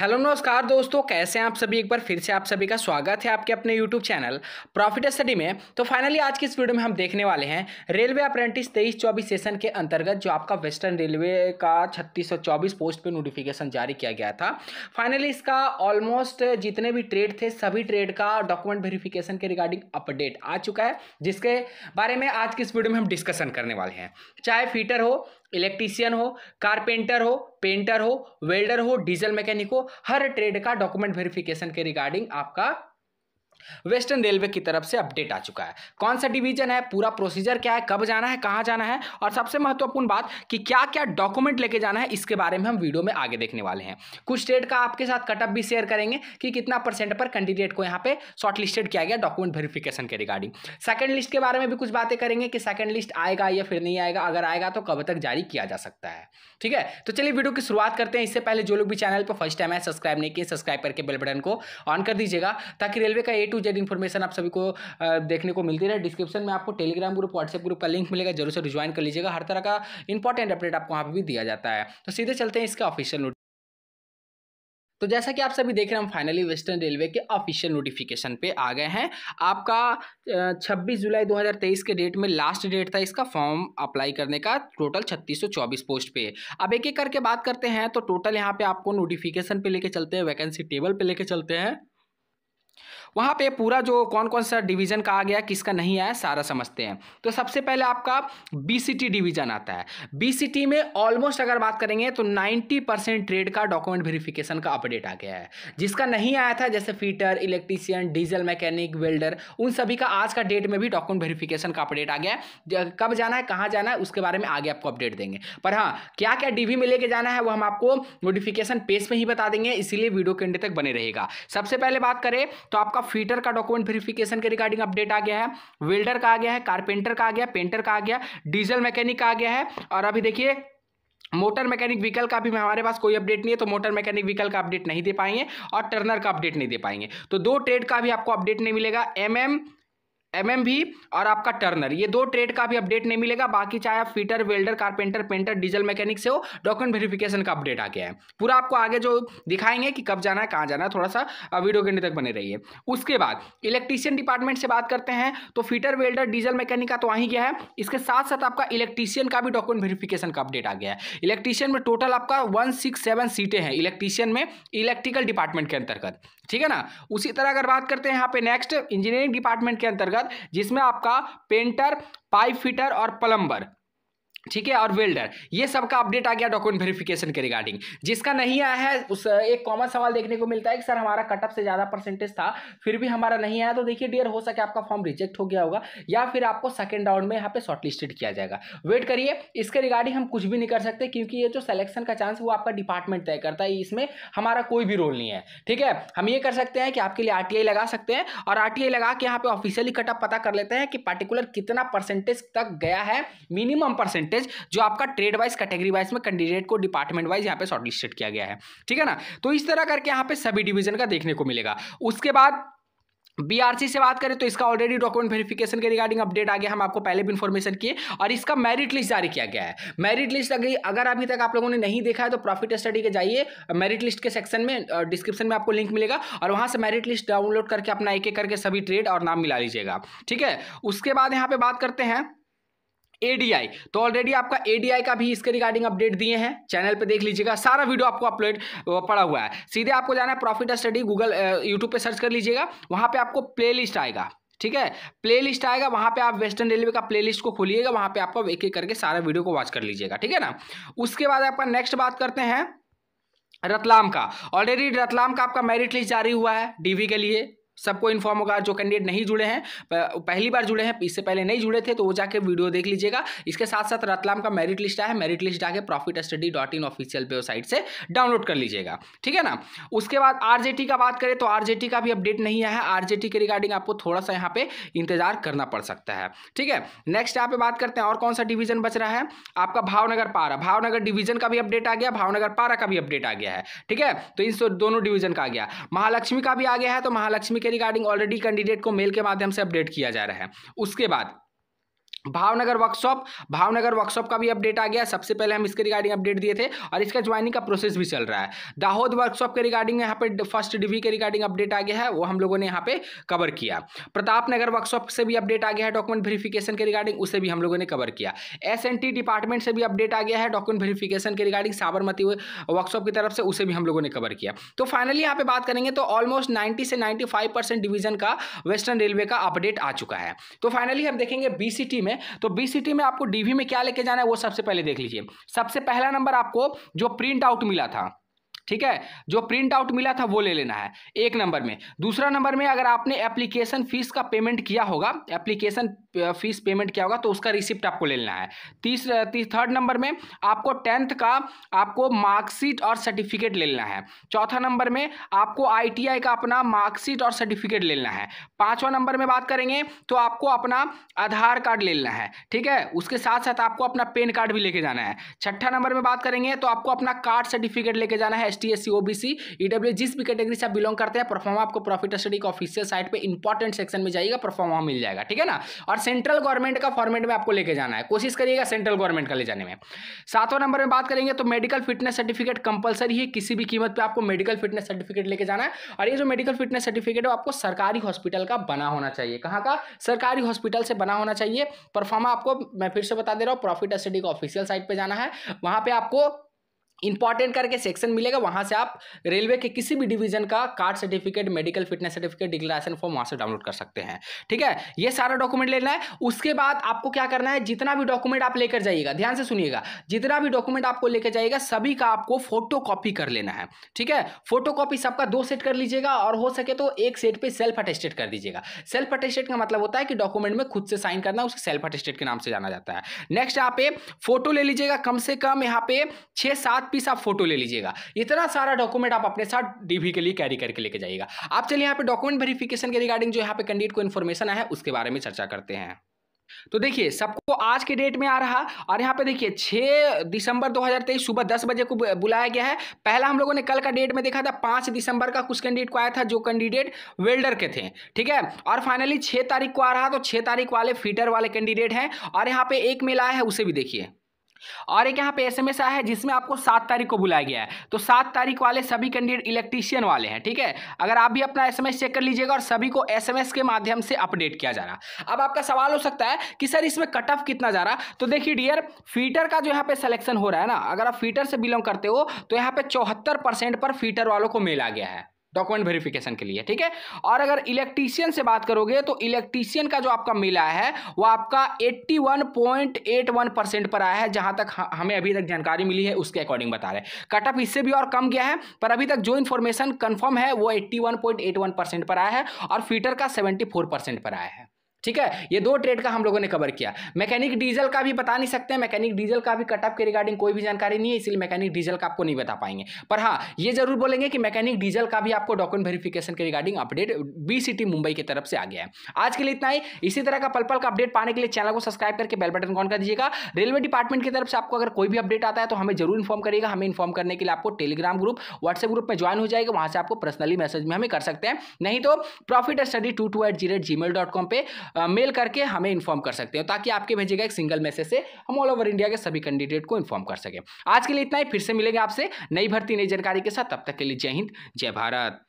hello नमस्कार दोस्तों कैसे हैं आप सभी एक बार फिर से आप सभी का स्वागत है आपके अपने यूट्यूब चैनल प्रॉफिट स्टडी में तो फाइनली आज की इस वीडियो में हम देखने वाले हैं रेलवे अप्रेंटिस तेईस चौबीस सेशन के अंतर्गत जो आपका वेस्टर्न रेलवे का छत्तीस चौबीस पोस्ट पे नोटिफिकेशन जारी किया गया था फाइनली इसका ऑलमोस्ट जितने भी ट्रेड थे सभी ट्रेड का डॉक्यूमेंट वेरिफिकेशन के रिगार्डिंग अपडेट आ चुका है जिसके बारे में आज की इस वीडियो में हम डिस्कशन करने वाले हैं चाहे फीटर हो इलेक्ट्रीशियन हो कारपेंटर हो पेंटर हो वेल्डर हो डीजल मैकेनिक हो हर ट्रेड का डॉक्यूमेंट वेरिफिकेशन के रिगार्डिंग आपका वेस्टर्न रेलवे की तरफ से अपडेट आ चुका है कौन सा डिवीजन है पूरा प्रोसीजर क्या है कब जाना है कहाँ जाना है और सबसे महत्वपूर्ण बात कि क्या क्या डॉक्यूमेंट लेके जाना है इसके बारे में हम वीडियो में आगे देखने वाले हैं कुछ स्टेट का आपके साथ कटअप भी शेयर करेंगे कि कितना परसेंट पर कैंडिडेट को यहाँ पे शॉर्टलिस्टेड किया गया डॉक्यूमेंट वेरिफिकेशन के रिगार्डिंग सेकंड लिस्ट के बारे में भी कुछ बातें करेंगे कि सेकंड लिस्ट आएगा या फिर नहीं आएगा अगर आएगा तो कब तक जारी किया जा सकता है ठीक है तो चलिए वीडियो की शुरुआत करते हैं इससे पहले जो लोग भी चैनल पर फर्स्ट टाइम है सब्सक्राइब नहीं किए सब्सक्राइब करके बेल बटन को ऑन कर दीजिएगा ताकि रेलवे का ए टू जेड इन्फॉर्मेशन आप सभी को देखने को मिलती रहे डिस्क्रिप्शन में आपको टेलीग्राम ग्रुप व्हाट्सएप ग्रुप का लिंक मिलेगा जरूर से ज्वाइन कर लीजिएगा हर तरह का इंपॉर्टेंट अपडेट आपको वहाँ पर भी दिया जाता है तो सीधे चलते हैं इसका ऑफिशियल तो जैसा कि आप सभी देख रहे हैं हम फाइनली वेस्टर्न रेलवे के ऑफिशियल नोटिफिकेशन पे आ गए हैं आपका 26 जुलाई 2023 के डेट में लास्ट डेट था इसका फॉर्म अप्लाई करने का टोटल छत्तीस पोस्ट पे अब एक एक करके बात करते हैं तो टोटल यहाँ पे आपको नोटिफिकेशन पे लेके चलते हैं वैकेंसी टेबल पे लेके चलते हैं वहाँ पे पूरा जो कौन कौन सा डिवीज़न का आ गया किसका नहीं आया सारा समझते हैं तो सबसे पहले आपका बी डिवीज़न आता है बी में ऑलमोस्ट अगर बात करेंगे तो नाइन्टी ट्रेड का डॉक्यूमेंट वेरिफिकेशन का अपडेट आ गया है जिसका नहीं आया था जैसे fitter electrician diesel mechanic welder उन सभी का आज का डेट में भी डॉक्यूमेंट वेरिफिकेशन का अपडेट आ गया है कब जाना है कहाँ जाना है उसके बारे में आगे आपको अपडेट देंगे पर हाँ क्या क्या डीवी में लेके जाना है वो हम आपको नोटिफिकेशन पेज में ही बता देंगे इसीलिए वीडियो के एंड तक बने रहेगा सबसे पहले बात करें तो आपका फीटर का डॉक्यूमेंट वेरिफिकेशन के रिगार्डिंग अपडेट आ गया है वेल्डर का आ गया है कारपेंटर का आ गया पेंटर का आ गया डीजल मैकेनिक का आ गया है और अभी देखिए मोटर मैकेनिक व्हीकल का भी हमारे पास कोई अपडेट नहीं है तो मोटर मैकेनिक व्हीकल का अपडेट नहीं दे पाएंगे और टर्नर का अपडेट नहीं दे पाएंगे तो दो ट्रेड का भी आपको अपडेट नहीं मिलेगा एम एम एमएमवी और आपका टर्नर ये दो ट्रेड का भी अपडेट नहीं मिलेगा बाकी चाहे आप fitter welder carpenter painter diesel mechanic से हो डॉक्यूमेंट वेरिफिकेशन का अपडेट आ गया है पूरा आपको आगे जो दिखाएंगे कि कब जाना है कहाँ जाना है थोड़ा सा वीडियो घंटे तक बने रहिए उसके बाद इलेक्ट्रीशियन डिपार्टमेंट से बात करते हैं तो फीटर वेल्डर डीजल मैकेनिक का तो वहीं गया है इसके साथ साथ आपका इलेक्ट्रीशियन का भी डॉक्यूमेंट वेरिफिकेशन का अपडेट आ गया है इलेक्ट्रीशियन में टोटल आपका वन सीटें हैं इलेक्ट्रीशियन में इलेक्ट्रिकल डिपार्टमेंट के अंतर्गत ठीक है ना उसी तरह अगर बात करते हैं यहाँ पे नेक्स्ट इंजीनियरिंग डिपार्टमेंट के अंतर्गत जिसमें आपका पेंटर पाइप फिटर और प्लम्बर ठीक है और वेल्डर ये सबका अपडेट आ गया डॉक्यूमेंट वेरिफिकेशन के रिगार्डिंग जिसका नहीं आया है उस एक कॉमन सवाल देखने को मिलता है कि सर हमारा कटअप से ज़्यादा परसेंटेज था फिर भी हमारा नहीं आया तो देखिए डियर हो सके आपका फॉर्म रिजेक्ट हो गया होगा या फिर आपको सेकेंड राउंड में यहाँ पे शॉर्टलिस्टेड किया जाएगा वेट करिए इसके रिगार्डिंग हम कुछ भी नहीं कर सकते क्योंकि ये जो सिलेक्शन का चांस वो आपका डिपार्टमेंट तय करता है इसमें हमारा कोई भी रोल नहीं है ठीक है हम ये कर सकते हैं कि आपके लिए आर लगा सकते हैं और आर लगा के यहाँ पे ऑफिशियली कटअप पता कर लेते हैं कि पार्टिकुलर कितना परसेंटेज तक गया है मिनिमम परसेंटेज परसेंटेज जो आपका ट्रेड वाइज कैटेगरी वाइज में कैंडिडेट को डिपार्टमेंट वाइज यहाँ पे शॉर्टलिस्टेड किया गया है ठीक है ना तो इस तरह करके यहाँ पे सभी डिवीजन का देखने को मिलेगा उसके बाद बीआरसी से बात करें तो इसका ऑलरेडी डॉक्यूमेंट वेरिफिकेशन के रिगार्डिंग अपडेट आ गया हम आपको पहले भी इन्फॉर्मेशन किए और इसका मेरिट लिस्ट जारी किया गया है मेरिट लिस्ट अगर अगर अभी तक आप लोगों ने नहीं देखा है तो प्रॉफिट स्टडी के जाइए मेरिट लिस्ट के सेक्शन में डिस्क्रिप्शन में आपको लिंक मिलेगा और वहाँ से मेरिट लिस्ट डाउनलोड करके अपना एक एक करके सभी ट्रेड और नाम मिला लीजिएगा ठीक है उसके बाद यहाँ पर बात करते हैं एडीआई तो ऑलरेडी आपका एडीआई का भी इसके रिगार्डिंग अपडेट दिए हैं चैनल पे देख लीजिएगा सारा वीडियो आपको अपलोड पड़ा हुआ है सीधे आपको जाना है प्रॉफिट स्टडी गूगल यूट्यूब पे सर्च कर लीजिएगा वहां पे आपको प्लेलिस्ट आएगा ठीक है प्लेलिस्ट आएगा वहां पे आप वेस्टर्न रेलवे का प्लेलिस्ट को खोलिएगा वहां पर आपको एक एक करके सारा वीडियो को वॉच कर लीजिएगा ठीक है ना उसके बाद आपका नेक्स्ट बात करते हैं रतलाम का ऑलरेडी रतलाम का आपका मेरिट लिस्ट जारी हुआ है डीवी के लिए सबको इन्फॉर्म होगा जो कैंडिडेट नहीं जुड़े हैं पहली बार जुड़े हैं इससे पहले नहीं जुड़े थे तो वो जाके वीडियो देख लीजिएगा इसके साथ साथ रतलाम का मेरिट लिस्ट आया है मेरिट लिस्ट आके profit study dot in official website से डाउनलोड कर लीजिएगा ठीक है ना उसके बाद आर का बात करें तो आरजेटी का भी अपडेट नहीं आया है आरजेटी के रिगार्डिंग आपको थोड़ा सा यहाँ पे इंतजार करना पड़ सकता है ठीक है नेक्स्ट यहाँ पे बात करते हैं और कौन सा डिवीजन बच रहा है आपका भावनगर पारा भावनगर डिवीजन का भी अपडेट आ गया भावनगर पारा का भी अपडेट आ गया है ठीक है तो इन दोनों डिवीजन का आ गया महालक्ष्मी का भी आ गया है तो महालक्ष्मी के रिगार्डिंग ऑलरेडी कैंडिडेट को मेल के माध्यम से अपडेट किया जा रहा है उसके बाद भावनगर वर्कशॉप भावनगर वर्कशॉप का भी अपडेट आ गया सबसे पहले हम इसके रिगार्डिंग अपडेट दिए थे और इसका ज्वाइनिंग का प्रोसेस भी चल रहा है दाहोद वर्कशॉप के रिगार्डिंग यहाँ पे फर्स्ट डिवी के रिगार्डिंग अपडेट आ गया है वो हम लोगों ने यहाँ पे कवर किया प्रताप नगर वर्कशॉप से भी अपडेट आ गया है डॉक्यूमेंट वेरीफिकेशन के रिगार्डिंग उसे भी हम लोगों ने कवर किया एस डिपार्टमेंट से भी अपडेट आ गया है डॉक्यूमेंट वेरीफिकेशन के रिगार्डिंग साबरमती वर्कशॉप की तरफ से उसे भी हम लोगों ने कवर किया तो फाइनली यहाँ पे बात करेंगे तो ऑलमोस्ट नाइन्टी से नाइन्टी डिवीजन का वेस्टर्न रेलवे का अपडेट आ चुका है तो फाइनली हम देखेंगे बी में हैं तो बी में आपको डीवी में क्या लेके जाना है वो सबसे पहले देख लीजिए सबसे पहला नंबर आपको जो प्रिंट आउट मिला था ठीक है जो प्रिंट आउट मिला था वो ले लेना है एक नंबर में दूसरा नंबर में अगर आपने एप्लीकेशन फीस का पेमेंट किया होगा एप्लीकेशन फीस पेमेंट किया होगा तो उसका रिसिप्ट आपको ले लेना है तीसरा थर्ड नंबर में आपको टेंथ का आपको मार्कशीट और सर्टिफिकेट ले लेना है चौथा नंबर में आपको आई का अपना मार्कशीट और सर्टिफिकेट ले लेना है पांचवा नंबर में बात करेंगे तो आपको अपना आधार कार्ड ले लेना है ठीक है उसके साथ साथ आपको अपना पेन कार्ड भी लेके जाना है छठा नंबर में बात करेंगे तो आपको अपना कार्ड सर्टिफिकेट लेके जाना है S T S C O B C EWS जिस भी कैटेगरी से आप बिलोंग करते हैं परफॉर्मा आपको प्रॉफिट स्टडी का ऑफिशियल साइट पे इंपॉर्टेंट सेक्शन में जाइएगा परफॉर्मा मिल जाएगा ठीक है ना और सेंट्रल गवर्नमेंट का फॉर्मेट में आपको लेके जाना है कोशिश करिएगा सेंट्रल गवर्नमेंट का ले जाने में सातवां नंबर में बात करेंगे तो मेडिकल फिटनेस सर्टिफिकेट कंपलसरी है किसी भी कीमत पर आपको मेडिकल फिटनेस सर्टिफिकेट लेके जाना है और ये जो मेडिकल फिटनेस सर्टिफिकेट है आपको सरकारी हॉस्पिटल का बना होना चाहिए कहाँ का सरकारी हॉस्पिटल से बना होना चाहिए परफॉर्मा आपको मैं फिर से बता दे रहा हूँ प्रॉफिट स्टडी का ऑफिशियल साइट पर जाना है वहाँ पर आपको इंपॉर्टेंट करके सेक्शन मिलेगा वहां से आप रेलवे के किसी भी डिवीजन का card certificate medical fitness certificate declaration form वहां से डाउनलोड कर सकते हैं ठीक है ये सारा डॉक्यूमेंट लेना है उसके बाद आपको क्या करना है जितना भी डॉक्यूमेंट आप लेकर जाइएगा ध्यान से सुनिएगा जितना भी डॉक्यूमेंट आपको लेकर जाइएगा सभी का आपको फोटो कर लेना है ठीक है फोटो सबका दो सेट कर लीजिएगा और हो सके तो एक सेट पर सेल्फ अटेस्टेड कर दीजिएगा सेल्फ अटेस्टेड का मतलब होता है कि डॉक्यूमेंट में खुद से साइन करना है उसे सेल्फ अटेस्टेड के नाम से जाना जाता है नेक्स्ट यहाँ पे फोटो ले लीजिएगा कम से कम यहाँ पे छः सात सात पीस आप फोटो ले लीजिएगा इतना सारा डॉक्यूमेंट आप अपने साथ डीवी के लिए कैरी करके लेके जाइएगा आप चलिए यहाँ पे डॉक्यूमेंट वेरिफिकेशन के रिगार्डिंग जो यहाँ पे कैंडिडेट को इन्फॉर्मेशन आया है उसके बारे में चर्चा करते हैं तो देखिए सबको आज के डेट में आ रहा और यहां पे देखिए 6 दिसंबर 2023 सुबह 10 बजे को बुलाया गया है पहला हम लोगों ने कल का डेट में देखा था 5 दिसंबर का कुछ कैंडिडेट को आया था जो कैंडिडेट वेल्डर के थे ठीक है और फाइनली 6 तारीख को आ रहा तो 6 तारीख वाले फीटर वाले कैंडिडेट हैं और यहां पे एक मेल आया है उसे भी देखिए और एक यहाँ पे एसएमएस आया है जिसमें आपको सात तारीख को बुलाया गया है तो सात तारीख वाले सभी कैंडिडेट इलेक्ट्रीशियन वाले हैं ठीक है अगर आप भी अपना एसएमएस चेक कर लीजिएगा और सभी को एसएमएस के माध्यम से अपडेट किया जा रहा अब आपका सवाल हो सकता है कि सर इसमें कट ऑफ कितना जा रहा तो देखिए डियर फीटर का जो यहाँ पे सिलेक्शन हो रहा है ना अगर आप फीटर से बिलोंग करते हो तो यहाँ पे चौहत्तर पर फीटर वालों को मेला गया है डॉक्यूमेंट वेरिफिकेशन के लिए ठीक है और अगर इलेक्ट्रीशियन से बात करोगे तो इलेक्ट्रीशियन का जो आपका मिला है वो आपका 81.81 परसेंट पर आया है जहां तक हमें अभी तक जानकारी मिली है उसके अकॉर्डिंग बता रहे हैं कट ऑफ इससे भी और कम गया है पर अभी तक जो इन्फॉर्मेशन कन्फर्म है वो 81.81 परसेंट पर आया है और फीटर का 74 परसेंट पर आया है ठीक है ये दो ट्रेड का हम लोगों ने कवर किया मैकेनिक डीजल का भी बता नहीं सकते मैकेनिक डीजल का भी कटअप के रिगार्डिंग कोई भी जानकारी नहीं है इसलिए मैकेनिक डीजल का आपको नहीं बता पाएंगे पर हाँ ये जरूर बोलेंगे कि मैकेनिक डीजल का भी आपको डॉक्यूमेंट वेरिफिकेशन के regarding update B city Mumbai की तरफ से आ गया है आज के लिए इतना ही इसी तरह का पल पल का अपडेट पाने के लिए चैनल को सब्सक्राइब करके बेल बटन ऑन कर दीजिएगा रेलवे डिपार्टमेंट की तरफ से आपको अगर कोई भी अपडेट आता है तो हमें जरूर इन्फॉर्म करिएगा हमें इन्फॉर्म करने के लिए आपको टेलीग्राम ग्रुप व्हाट्सएप ग्रुप में ज्वाइन हो जाएगा वहाँ से आपको पर्सनली मैसेज में हमें कर सकते हैं नहीं तो profit study two two at the rate gmail dot com पर मेल करके हमें इन्फॉर्म कर सकते हो ताकि आपके भेजेगा एक सिंगल मैसेज से हम ऑल ओवर इंडिया के सभी कैंडिडेट को इन्फॉर्म कर सकें आज के लिए इतना ही फिर से मिलेंगे आपसे नई भर्ती नई जानकारी के साथ तब तक के लिए जय हिंद जय भारत